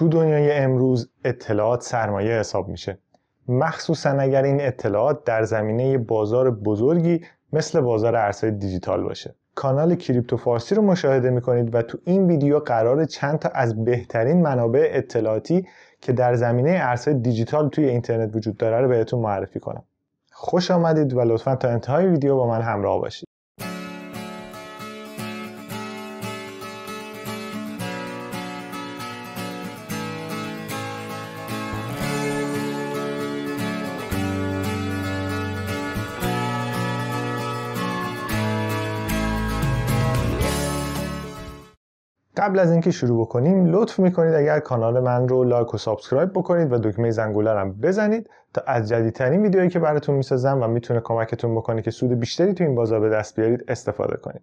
تو دنیای امروز اطلاعات سرمایه حساب میشه مخصوصا اگر این اطلاعات در زمینه بازار بزرگی مثل بازار ارزهای دیجیتال باشه کانال کریپتو فارسی رو مشاهده میکنید و تو این ویدیو قرار چند تا از بهترین منابع اطلاعاتی که در زمینه ارزهای دیجیتال توی اینترنت وجود داره رو بهتون معرفی کنم خوش آمدید و لطفا تا انتهای ویدیو با من همراه باشید قبل از اینکه شروع بکنیم لطف میکنید اگر کانال من رو لایک و سابسکرایب بکنید و دکمه زنگوله هم بزنید تا از جدیدترین ویدیویی که براتون میسازم و میتونه کمکتون بکنه که سود بیشتری تو این بازار به دست بیارید استفاده کنید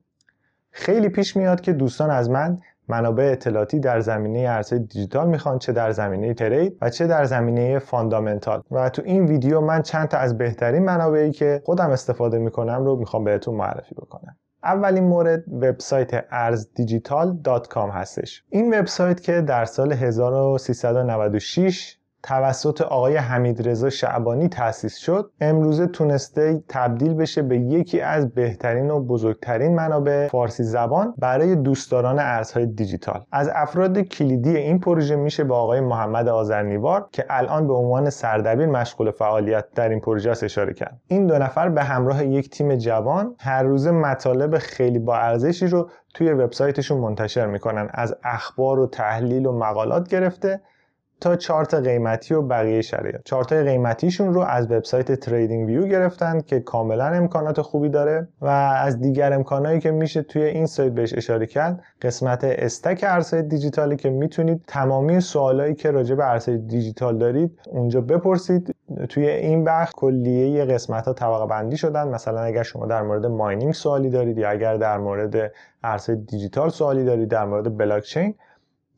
خیلی پیش میاد که دوستان از من منابع اطلاعاتی در زمینه ارزهای دیجیتال میخوان چه در زمینه ترید و چه در زمینه فاندامنتال و تو این ویدیو من چند تا از بهترین منابعی که خودم استفاده میکنم رو میخوام بهتون معرفی بکنم اولین مورد وبسایت کام هستش این وبسایت که در سال 1396 توسط آقای رضا شعبانی تأسیس شد امروزه تونسته تبدیل بشه به یکی از بهترین و بزرگترین منابع فارسی زبان برای دوستداران ارزهای دیجیتال از افراد کلیدی این پروژه میشه به آقای محمد آذرنیوار که الان به عنوان سردبیر مشغول فعالیت در این پروژه است اشاره کرد این دو نفر به همراه یک تیم جوان هر روز مطالب خیلی با رو توی وبسایتشون منتشر میکنن از اخبار و تحلیل و مقالات گرفته تا چارت قیمتی و بقیه شرایط چارت قیمتیشون رو از وبسایت تریدینگ ویو گرفتن که کاملا امکانات خوبی داره و از دیگر امکانهایی که میشه توی این سایت بهش اشاره کرد قسمت استک ارزهای دیجیتالی که میتونید تمامی سوالایی که راجع به ارزهای دیجیتال دارید اونجا بپرسید توی این بخش کلیه قسمت ها طبقه بندی شدن مثلا اگر شما در مورد ماینینگ سوالی دارید یا اگر در مورد ارزهای دیجیتال سوالی دارید در مورد بلاک چین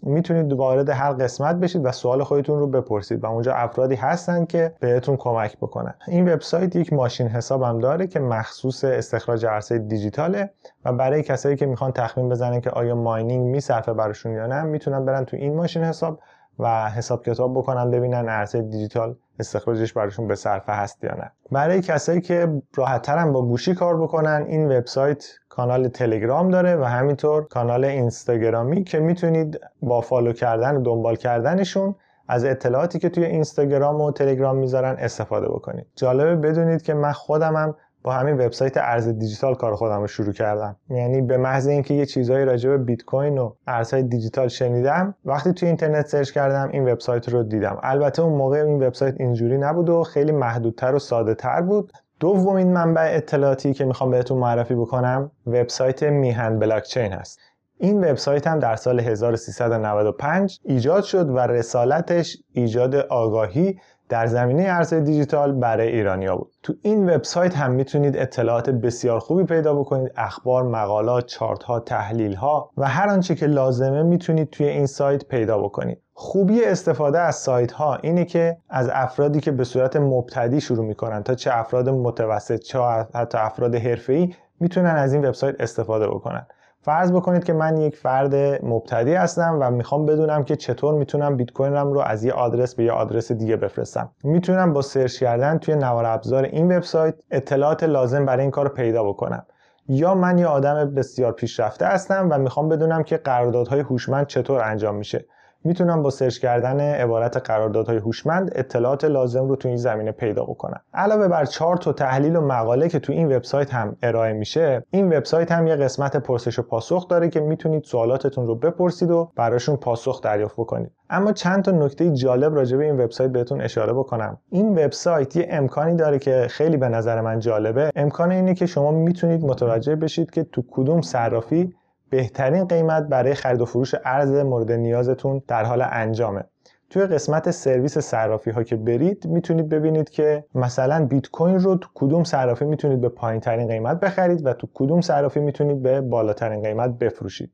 میتونید وارد هر قسمت بشید و سوال خودتون رو بپرسید و اونجا افرادی هستن که بهتون کمک بکنن این وبسایت یک ماشین حساب داره که مخصوص استخراج ارزهای دیجیتاله و برای کسایی که میخوان تخمین بزنن که آیا ماینینگ میصرفه براشون یا نه میتونن برن تو این ماشین حساب و حساب کتاب بکنن ببینن ارزهای دیجیتال استخراجش براشون به صرفه هست یا نه برای کسایی که راحتترم با گوشی کار بکنن این وبسایت کانال تلگرام داره و همینطور کانال اینستاگرامی که میتونید با فالو کردن و دنبال کردنشون از اطلاعاتی که توی اینستاگرام و تلگرام میذارن استفاده بکنید جالبه بدونید که من هم با همین وبسایت ارز دیجیتال کار خودم رو شروع کردم یعنی به محض اینکه یه چیزایی راجع به بیت کوین و ارزهای دیجیتال شنیدم وقتی توی اینترنت سرچ کردم این وبسایت رو دیدم البته اون موقع این وبسایت اینجوری نبود و خیلی محدودتر و ساده تر بود دومین منبع اطلاعاتی که میخوام بهتون معرفی بکنم وبسایت میهن بلاکچین هست این وبسایت هم در سال 1395 ایجاد شد و رسالتش ایجاد آگاهی در زمینه ارز دیجیتال برای ایرانیا بود تو این وبسایت هم میتونید اطلاعات بسیار خوبی پیدا بکنید اخبار مقالات چارت ها تحلیل ها و هر آنچه که لازمه میتونید توی این سایت پیدا بکنید خوبی استفاده از سایت ها اینه که از افرادی که به صورت مبتدی شروع میکنن تا چه افراد متوسط چه حتی افراد ای میتونن از این وبسایت استفاده بکنن فرض بکنید که من یک فرد مبتدی هستم و میخوام بدونم که چطور میتونم بیت کوینم رو از یه آدرس به یه آدرس دیگه بفرستم میتونم با سرچ کردن توی نوار ابزار این وبسایت اطلاعات لازم برای این کار رو پیدا بکنم یا من یه آدم بسیار پیشرفته هستم و میخوام بدونم که قراردادهای هوشمند چطور انجام میشه میتونم با سرچ کردن عبارت قراردادهای هوشمند اطلاعات لازم رو تو این زمینه پیدا بکنم علاوه بر چهار تا تحلیل و مقاله که تو این وبسایت هم ارائه میشه این وبسایت هم یه قسمت پرسش و پاسخ داره که میتونید سوالاتتون رو بپرسید و براشون پاسخ دریافت بکنید اما چند تا نکته جالب راجع به این وبسایت بهتون اشاره بکنم این وبسایت یه امکانی داره که خیلی به نظر من جالبه امکان اینه که شما میتونید متوجه بشید که تو کدوم صرافی بهترین قیمت برای خرید و فروش ارز مورد نیازتون در حال انجامه توی قسمت سرویس صرافی ها که برید میتونید ببینید که مثلا بیت کوین رو تو کدوم صرافی میتونید به پایین ترین قیمت بخرید و تو کدوم صرافی میتونید به بالاترین قیمت بفروشید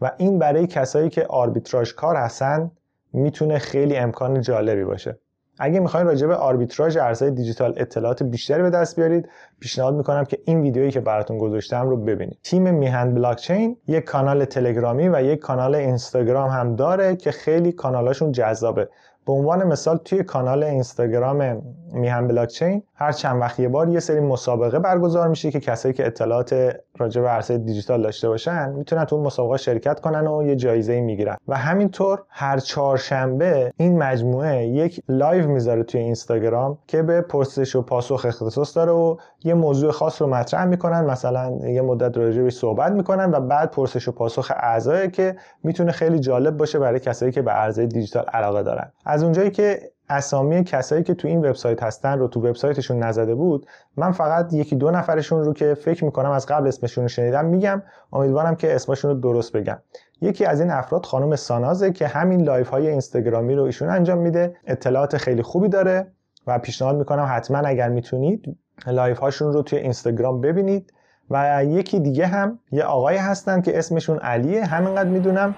و این برای کسایی که آربیتراژ کار هستن میتونه خیلی امکان جالبی باشه اگه میخواین راجع به آربیتراژ ارزهای دیجیتال اطلاعات بیشتری به دست بیارید پیشنهاد میکنم که این ویدیویی که براتون گذاشتم رو ببینید تیم میهن بلاکچین یک کانال تلگرامی و یک کانال اینستاگرام هم داره که خیلی کانالاشون جذابه به عنوان مثال توی کانال اینستاگرام میهن بلاکچین هر چند وقت یه بار یه سری مسابقه برگزار میشه که کسایی که اطلاعات راجع به عرصه دیجیتال داشته باشن میتونن تو اون مسابقه شرکت کنن و یه جایزه ای میگیرن و همینطور هر چهارشنبه این مجموعه یک لایو میذاره توی اینستاگرام که به پرسش و پاسخ اختصاص داره و یه موضوع خاص رو مطرح میکنن مثلا یه مدت راجع به صحبت میکنن و بعد پرسش و پاسخ اعضایی که میتونه خیلی جالب باشه برای کسایی که به عرضه دیجیتال علاقه دارن از اونجایی که اسامی کسایی که تو این وبسایت هستن رو تو وبسایتشون نزده بود من فقط یکی دو نفرشون رو که فکر میکنم از قبل اسمشون رو شنیدم میگم امیدوارم که اسمشون رو درست بگم یکی از این افراد خانم سانازه که همین لایف های اینستاگرامی رو ایشون انجام میده اطلاعات خیلی خوبی داره و پیشنهاد میکنم حتما اگر میتونید لایف هاشون رو توی اینستاگرام ببینید و یکی دیگه هم یه آقای هستن که اسمشون علیه همینقدر میدونم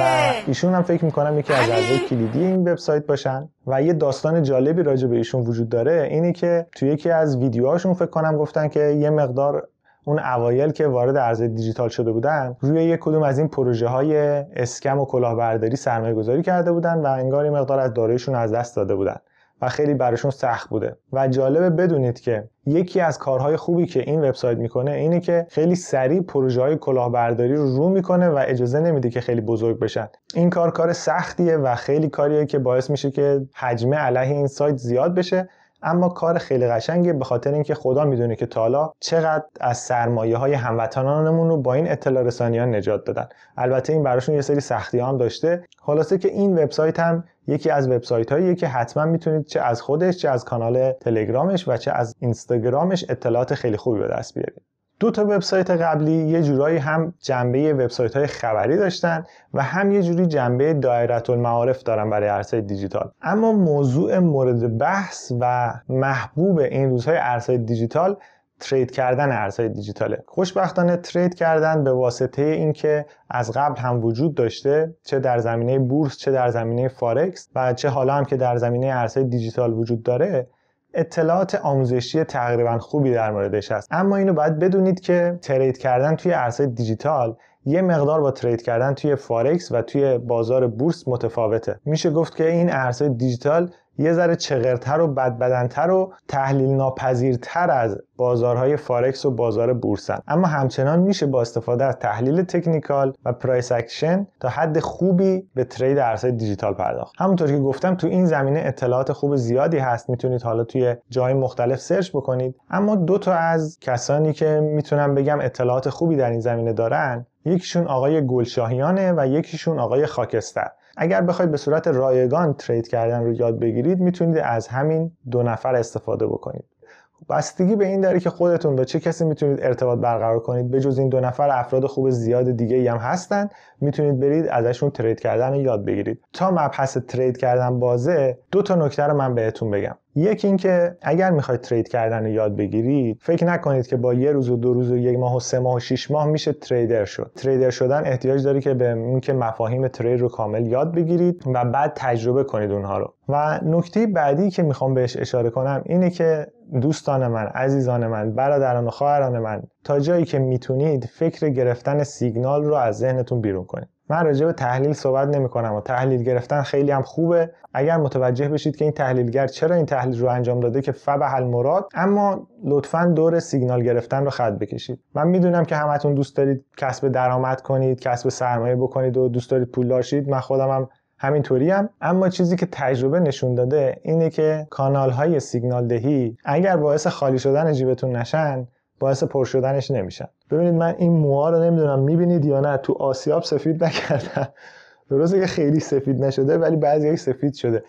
و ایشون هم فکر میکنم یکی از اعضای کلیدی این وبسایت باشن و یه داستان جالبی راجع به ایشون وجود داره اینه که توی یکی از ویدیوهاشون فکر کنم گفتن که یه مقدار اون اوایل که وارد ارز دیجیتال شده بودن روی یک کدوم از این پروژه های اسکم و کلاهبرداری سرمایه گذاری کرده بودن و انگار یه مقدار از داراییشون از دست داده بودن و خیلی براشون سخت بوده و جالبه بدونید که یکی از کارهای خوبی که این وبسایت میکنه اینه که خیلی سریع پروژه های کلاهبرداری رو رو میکنه و اجازه نمیده که خیلی بزرگ بشن این کار کار سختیه و خیلی کاریه که باعث میشه که حجمه علیه این سایت زیاد بشه اما کار خیلی قشنگه به خاطر اینکه خدا میدونه که تالا چقدر از سرمایه های هموطنانمون رو با این اطلاع رسانی ها نجات دادن البته این براشون یه سری سختی هم داشته خلاصه که این وبسایت هم یکی از وبسایت هایی که حتما میتونید چه از خودش چه از کانال تلگرامش و چه از اینستاگرامش اطلاعات خیلی خوبی به دست بیارید دو تا وبسایت قبلی یه جورایی هم جنبه وبسایت های خبری داشتن و هم یه جوری جنبه دایره المعارف دارن برای ارسای دیجیتال اما موضوع مورد بحث و محبوب این روزهای ارسای دیجیتال ترید کردن ارزهای دیجیتاله خوشبختانه ترید کردن به واسطه اینکه از قبل هم وجود داشته چه در زمینه بورس چه در زمینه فارکس و چه حالا هم که در زمینه ارزهای دیجیتال وجود داره اطلاعات آموزشی تقریبا خوبی در موردش هست اما اینو باید بدونید که ترید کردن توی ارزهای دیجیتال یه مقدار با ترید کردن توی فارکس و توی بازار بورس متفاوته میشه گفت که این ارزهای دیجیتال یه ذره چغرتر و بدبدنتر و تحلیل ناپذیرتر از بازارهای فارکس و بازار بورسن اما همچنان میشه با استفاده از تحلیل تکنیکال و پرایس اکشن تا حد خوبی به ترید ارزهای دیجیتال پرداخت همونطور که گفتم تو این زمینه اطلاعات خوب زیادی هست میتونید حالا توی جای مختلف سرچ بکنید اما دو تا از کسانی که میتونم بگم اطلاعات خوبی در این زمینه دارن یکیشون آقای گلشاهیانه و یکیشون آقای خاکستر اگر بخواید به صورت رایگان ترید کردن رو یاد بگیرید میتونید از همین دو نفر استفاده بکنید بستگی به این داره که خودتون با چه کسی میتونید ارتباط برقرار کنید به جز این دو نفر افراد خوب زیاد دیگه هم هستن میتونید برید ازشون ترید کردن رو یاد بگیرید تا مبحث ترید کردن بازه دو تا نکته رو من بهتون بگم یکی اینکه اگر میخواید ترید کردن رو یاد بگیرید فکر نکنید که با یه روز و دو روز و یک ماه و سه ماه و شش ماه میشه تریدر شد تریدر شدن احتیاج داری که به اینکه مفاهیم ترید رو کامل یاد بگیرید و بعد تجربه کنید اونها رو و نکته بعدی که میخوام بهش اشاره کنم اینه که دوستان من عزیزان من برادران و خواهران من تا جایی که میتونید فکر گرفتن سیگنال رو از ذهنتون بیرون کنید من راجع به تحلیل صحبت نمی کنم و تحلیل گرفتن خیلی هم خوبه اگر متوجه بشید که این تحلیلگر چرا این تحلیل رو انجام داده که حل مراد اما لطفا دور سیگنال گرفتن رو خط بکشید من میدونم که همتون دوست دارید کسب درآمد کنید کسب سرمایه بکنید و دوست دارید پولدار شید من خودم هم هم اما چیزی که تجربه نشون داده اینه که کانال های سیگنال دهی اگر باعث خالی شدن جیبتون نشن باعث پر شدنش نمیشن ببینید من این موها رو نمیدونم میبینید یا نه تو آسیاب سفید نکردم درسته که خیلی سفید نشده ولی بعضی سفید شده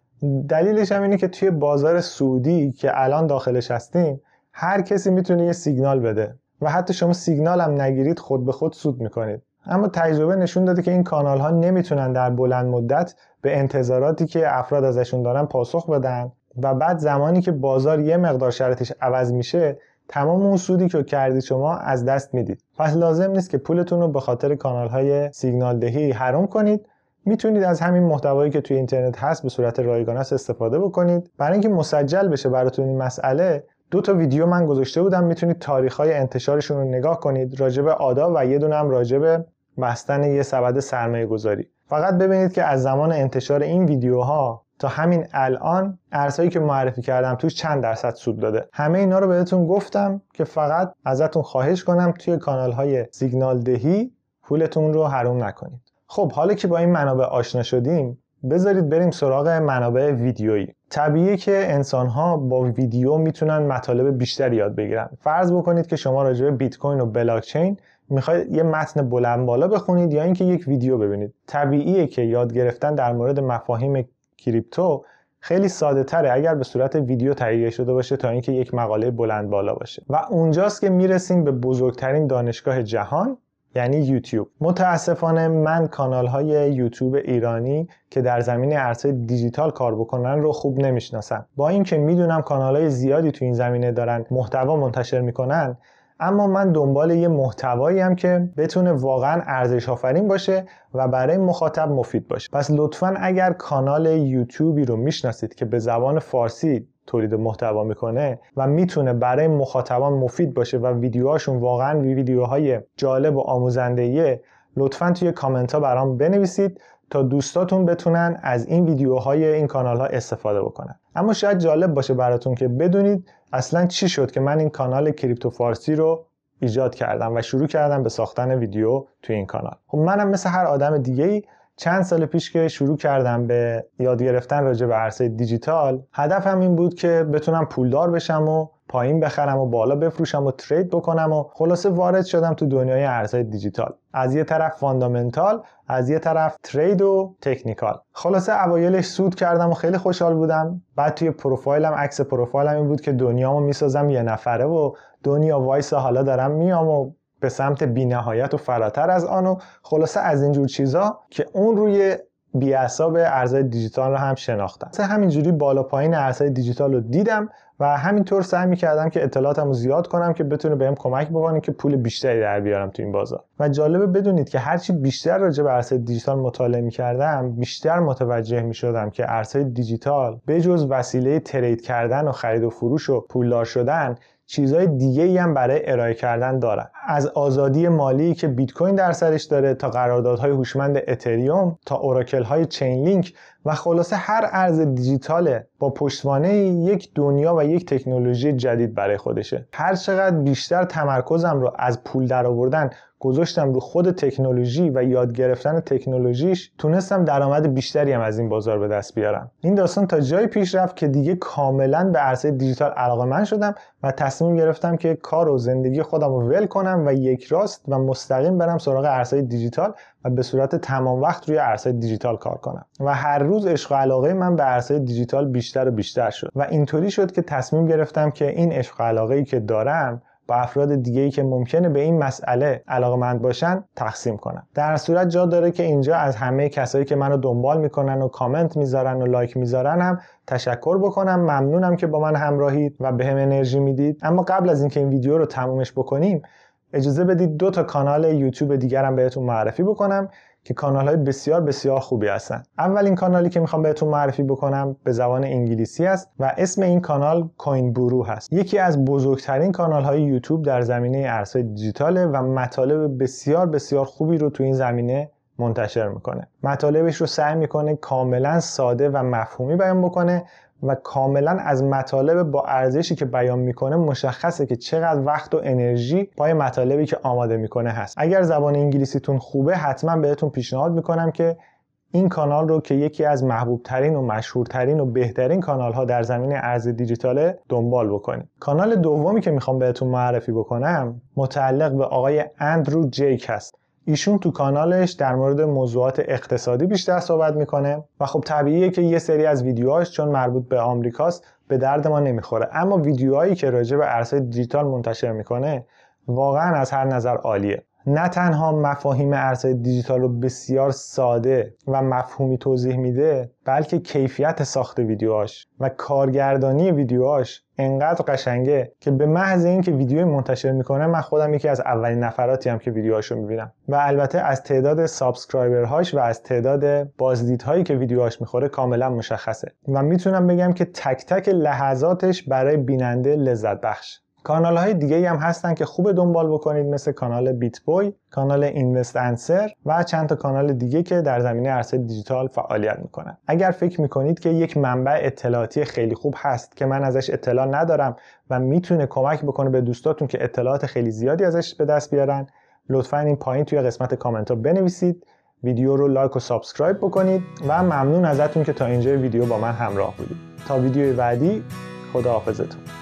دلیلش هم اینه که توی بازار سعودی که الان داخلش هستیم هر کسی میتونه یه سیگنال بده و حتی شما سیگنال هم نگیرید خود به خود سود میکنید اما تجربه نشون داده که این کانال ها نمیتونن در بلند مدت به انتظاراتی که افراد ازشون دارن پاسخ بدن و بعد زمانی که بازار یه مقدار شرطش عوض میشه تمام اون سودی که کردی شما از دست میدید پس لازم نیست که پولتون رو به خاطر کانال های سیگنال دهی حرام کنید میتونید از همین محتوایی که توی اینترنت هست به صورت رایگان است استفاده بکنید برای اینکه مسجل بشه براتون این مسئله دو تا ویدیو من گذاشته بودم میتونید تاریخ های انتشارشون رو نگاه کنید راجب آدا و یه دونه هم راجب بستن یه سبد سرمایه گذاری فقط ببینید که از زمان انتشار این ویدیوها تا همین الان ارزهایی که معرفی کردم توش چند درصد سود داده همه اینا رو بهتون گفتم که فقط ازتون خواهش کنم توی کانال های سیگنال دهی پولتون رو حروم نکنید خب حالا که با این منابع آشنا شدیم بذارید بریم سراغ منابع ویدیویی طبیعیه که انسان ها با ویدیو میتونن مطالب بیشتری یاد بگیرن فرض بکنید که شما راجع به بیت کوین و بلاک چین میخواید یه متن بلند بالا بخونید یا اینکه یک ویدیو ببینید طبیعیه که یاد گرفتن در مورد مفاهیم کریپتو خیلی ساده تره اگر به صورت ویدیو تهیه شده باشه تا اینکه یک مقاله بلند بالا باشه و اونجاست که میرسیم به بزرگترین دانشگاه جهان یعنی یوتیوب متاسفانه من کانال های یوتیوب ایرانی که در زمین عرصه دیجیتال کار بکنن رو خوب نمیشناسم با اینکه میدونم کانال های زیادی تو این زمینه دارن محتوا منتشر میکنن اما من دنبال یه محتوایی هم که بتونه واقعا ارزش آفرین باشه و برای مخاطب مفید باشه پس لطفا اگر کانال یوتیوبی رو میشناسید که به زبان فارسی تولید محتوا میکنه و میتونه برای مخاطبان مفید باشه و ویدیوهاشون واقعا ویدیوهای جالب و آموزنده لطفا توی کامنت ها برام بنویسید تا دوستاتون بتونن از این ویدیوهای این کانال ها استفاده بکنن اما شاید جالب باشه براتون که بدونید اصلا چی شد که من این کانال کریپتو فارسی رو ایجاد کردم و شروع کردم به ساختن ویدیو توی این کانال خب منم مثل هر آدم دیگه چند سال پیش که شروع کردم به یاد گرفتن راجع به عرصه دیجیتال هدفم این بود که بتونم پولدار بشم و پایین بخرم و بالا بفروشم و ترید بکنم و خلاصه وارد شدم تو دنیای ارزهای دیجیتال از یه طرف فاندامنتال از یه طرف ترید و تکنیکال خلاصه اوایلش سود کردم و خیلی خوشحال بودم بعد توی پروفایلم عکس پروفایلم این بود که دنیامو میسازم یه نفره و دنیا وایس حالا دارم میام و به سمت بینهایت و فراتر از آن و خلاصه از اینجور چیزا که اون روی بیاساب ارزهای دیجیتال رو هم شناختم سه همینجوری بالا پایین ارزهای دیجیتال رو دیدم و همینطور سعی میکردم که اطلاعاتم رو زیاد کنم که بتونه بهم کمک بکنه که پول بیشتری در بیارم تو این بازار و جالبه بدونید که هرچی بیشتر راجع به ارزهای دیجیتال مطالعه میکردم بیشتر متوجه میشدم که ارزهای دیجیتال بجز وسیله ترید کردن و خرید و فروش و پولدار شدن چیزهای دیگه ای هم برای ارائه کردن دارن از آزادی مالی که بیت کوین در سرش داره تا قراردادهای هوشمند اتریوم تا اوراکل های چین لینک و خلاصه هر ارز دیجیتال با پشتوانه یک دنیا و یک تکنولوژی جدید برای خودشه هر چقدر بیشتر تمرکزم رو از پول درآوردن گذاشتم رو خود تکنولوژی و یاد گرفتن تکنولوژیش تونستم درآمد بیشتری هم از این بازار به دست بیارم این داستان تا جایی پیش رفت که دیگه کاملا به عرصه دیجیتال علاقه من شدم و تصمیم گرفتم که کار و زندگی خودم رو ول کنم و یک راست و مستقیم برم سراغ عرصه دیجیتال و به صورت تمام وقت روی عرصه دیجیتال کار کنم و هر روز عشق و علاقه من به عرصه دیجیتال بیشتر و بیشتر شد و اینطوری شد که تصمیم گرفتم که این عشق و علاقه ای که دارم با افراد دیگه ای که ممکنه به این مسئله علاقمند باشن تقسیم کنم در صورت جا داره که اینجا از همه کسایی که منو دنبال میکنن و کامنت میذارن و لایک میذارن هم تشکر بکنم ممنونم که با من همراهید و بهم به انرژی میدید اما قبل از اینکه این ویدیو رو تمومش بکنیم اجازه بدید دو تا کانال یوتیوب دیگرم بهتون معرفی بکنم که کانال های بسیار بسیار خوبی هستن اولین کانالی که میخوام بهتون معرفی بکنم به زبان انگلیسی است و اسم این کانال کوین برو هست یکی از بزرگترین کانال های یوتیوب در زمینه ارزهای دیجیتاله و مطالب بسیار بسیار خوبی رو تو این زمینه منتشر میکنه مطالبش رو سعی میکنه کاملا ساده و مفهومی بیان بکنه و کاملا از مطالب با ارزشی که بیان میکنه مشخصه که چقدر وقت و انرژی پای مطالبی که آماده میکنه هست اگر زبان انگلیسیتون خوبه حتما بهتون پیشنهاد میکنم که این کانال رو که یکی از محبوب ترین و مشهورترین و بهترین کانال ها در زمین ارز دیجیتاله دنبال بکنید. کانال دومی که میخوام بهتون معرفی بکنم متعلق به آقای اندرو جیک هست. ایشون تو کانالش در مورد موضوعات اقتصادی بیشتر صحبت میکنه و خب طبیعیه که یه سری از ویدیوهاش چون مربوط به آمریکاست به درد ما نمیخوره اما ویدیوهایی که راجع به ارزهای دیجیتال منتشر میکنه واقعا از هر نظر عالیه نه تنها مفاهیم ارزهای دیجیتال رو بسیار ساده و مفهومی توضیح میده بلکه کیفیت ساخت ویدیوهاش و کارگردانی ویدیوهاش انقدر قشنگه که به محض اینکه ویدیو منتشر میکنه من خودم یکی از اولین نفراتی هم که رو میبینم و البته از تعداد سابسکرایبرهاش و از تعداد بازدیدهایی که ویدیوهاش میخوره کاملا مشخصه و میتونم بگم که تک تک لحظاتش برای بیننده لذت بخش کانال های دیگه هم هستن که خوب دنبال بکنید مثل کانال بیت بوی، کانال اینوست انسر و چند تا کانال دیگه که در زمینه ارز دیجیتال فعالیت میکنن. اگر فکر میکنید که یک منبع اطلاعاتی خیلی خوب هست که من ازش اطلاع ندارم و میتونه کمک بکنه به دوستاتون که اطلاعات خیلی زیادی ازش به دست بیارن، لطفا این پایین توی قسمت کامنت ها بنویسید. ویدیو رو لایک و سابسکرایب بکنید و ممنون ازتون که تا اینجا ویدیو با من همراه بودید. تا ویدیوی بعدی خداحافظتون.